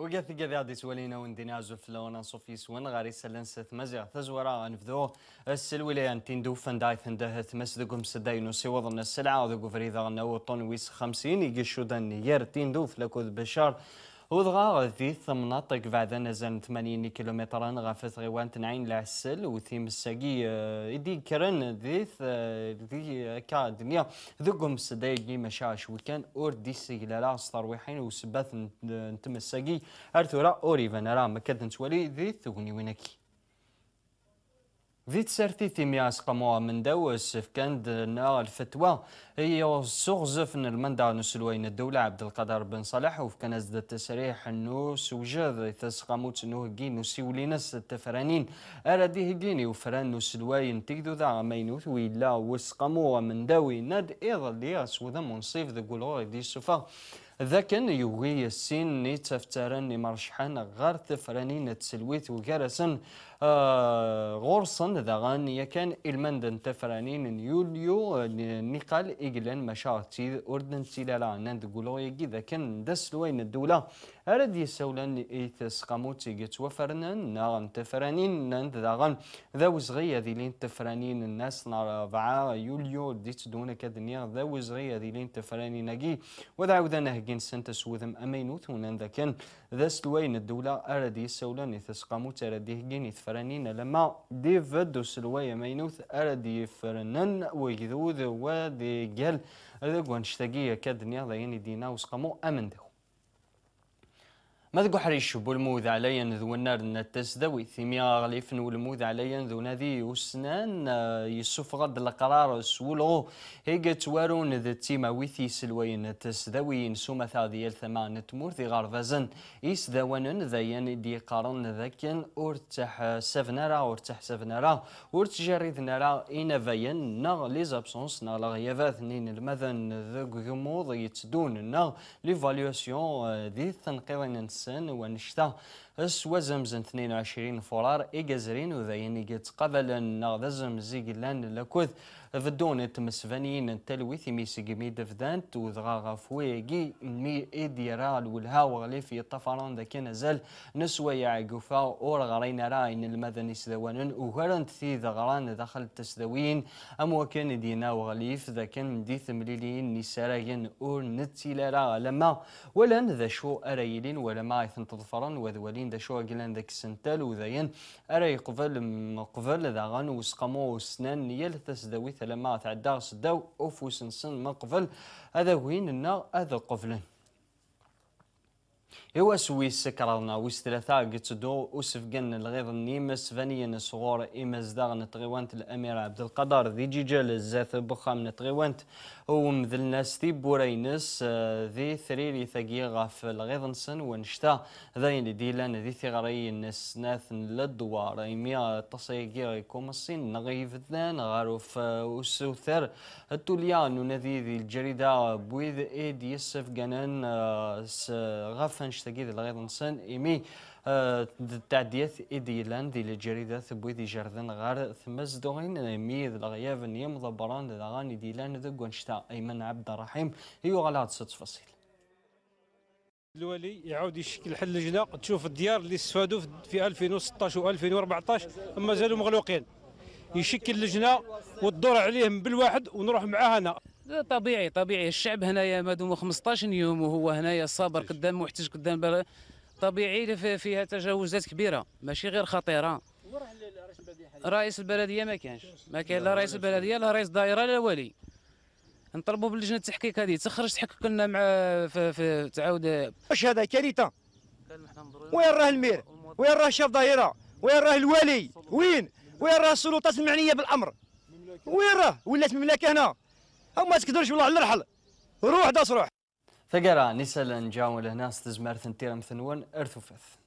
وقت قذا دي سولينا وندينازو فلونا صوفيس وين غاري سلنسة مزيغ تزورا نفذو السلويليان تندو فنداي ثنده تمس ذو سدينو سيوضن السلعة وذقو قفريضا نو طن ويس خمسين يقشو دن ير تندو فلكو بشار وضغا في ثمناطق بعد نزل 80 كيلومترا غاف غيوان تنعين العسل وثيم الساقي آه، يدي كرن ذيث آه، ذي آه، كا دنيا ذوكم سدايقي مشاش وكان اور دي سيلالا ترويحين وسبات نتم الساقي ارثورا اوريفان راه ما كاد نتولي ثوني وينكي في تسرتي تيمي اسقموا من داوس في نار الفتوى هي صغزف من المندع نسلوين الدولة عبد القادر بن صالح وفي كان ازد التسريح انه سوجاد تسقموت انه هجين وسيولينس التفرانين اردي هجيني وفران نسلوين تيكدو ذا عمينوث ويلا وسقموا من داوي ناد ايضا لياس وذا منصيف ذا قولوري دي السفا ذاكن يوغي السين ني تفترن مرشحان غار تفرانين تسلويت وغارسن آه غورسن ذاغان يكن المندن تفرانين يوليو نقال إجلن مشاعتي أردن تيلالا نندقولو يجي ذاكن دسلوين الدولة أرد يسولن يتسقموت يتوفرنن ناغن تفرانين نند داغن ذا وزغي ذي لين تفرانين الناس نار ضعا يوليو ديت دون كدنيا ذا وزغي ذي لين تفرانين نجي وذا عودا نهجين سنت سوذم أمينوث ونان ذاكن ذا سلوين الدولة أرد يسولن يتسقموت أرد يهجين يتفرانين لما ديفد وسلوي أمينوث أرد يفرنن ويذوذ وذي قال ذا قوانشتاقية كدنيا ذا يني دينا وسقمو أمن دخو ماذا قحريش بالموذ عليا ذو النار نتسدوي ثمي غليف والموذ عليا ذو نذي وسنان آه، يسوف غد القرار سولغو هيك توارون ذا تيما ويثي سلوين تسدوي نسوما ثاذي الثمان تمور ذي غارفازن إيس ذوان ذايان يعني دي قارن ذاكن ارتح سفنارا ارتح سفنرا ارتجاري ذنارا إينا فاين نغ لي زابسونس نغ لغيافات نين المذن ذو قموض يتدون نغ لي فاليوسيون آه، ذي ثنقيرن السن ونشتا السوازم زن 22 فرار إجازرين وذين يتقبل نغذزم زيجلان لكوذ فدون تمسفانيين التلويث ميسق قميد فدانت وذغا غفوي غفويجي مي إديرال والها وغليف يطفران ذاك نزل نسوى يعقوفا أور غرين راين المدني سدوان وغرنت في ذغران دخل التسدوين أم وكان دينا وغليف ذاك مديث مليلين نسارين أور نتيلارا لما ولن ذا شو أرايلين ولما يثنتظفران وذولين هين دا شو قلنا ذاك سنتال وذاين أرى يقفل مقفل ذا غن وسقمو سنان نيل تسدوي ثلما تعدار سدو أوفو سنسن مقفل هذا وين النار هذا قفلن هو سويس كررنا ويس ثلاثة قتدو وسفقن الغير النيمس فانيا صغور إيمز داغ نتغيوانت الأمير عبد القدر ذي جيجال الزاث بخام نتغيوانت ومذلنا ستي بورينس ذي ثريري ثقيا غاف الغير نسن ونشتا ذاين ديلان ذي ثغري الناس نسناث للدوار إيميا تصيقير يكوم الصين نغيف ذان غاروف وسوثر التوليان ونذي ذي الجريدة بويذ إيد يسف جنن غفنش تشتاقي ذي لغيظ لغير إيمي إمي آه، إيدي لان دي الجريدة ثبوي ذي جردن غار ثمز دوغين إيمي ذي لغيظ نيم ضبران دي لغاني لان ذي قوانشتا أيمن عبد الرحيم هيو غلاد ست تفاصيل الولي يعاود يشكل حل لجنه تشوف الديار اللي استفادوا في 2016 و2014 مازالوا مغلوقين يشكل لجنه وتدور عليهم بالواحد ونروح معاه أنا طبيعي طبيعي الشعب هنايا ما دوم 15 يوم وهو هنايا صابر قدام محتج قدام بل... طبيعي فيها تجاوزات كبيره ماشي غير خطيره رئيس البلديه ما كانش ما كان لا رئيس البلديه لا رئيس دائره لا ولي نطلبوا باللجنه التحقيق هذه تخرج تحقق لنا مع في, في تعاود واش هذا كارثه وين راه المير وين راه شاف دائره وين راه الولي وين وين راه السلطات المعنيه بالامر وين راه ولات مملكه هنا او ما تقدرش والله على الرحل روح داس روح فقرا نسال نجاول هنا استزمار ثنتيرم ثنون ارثوفث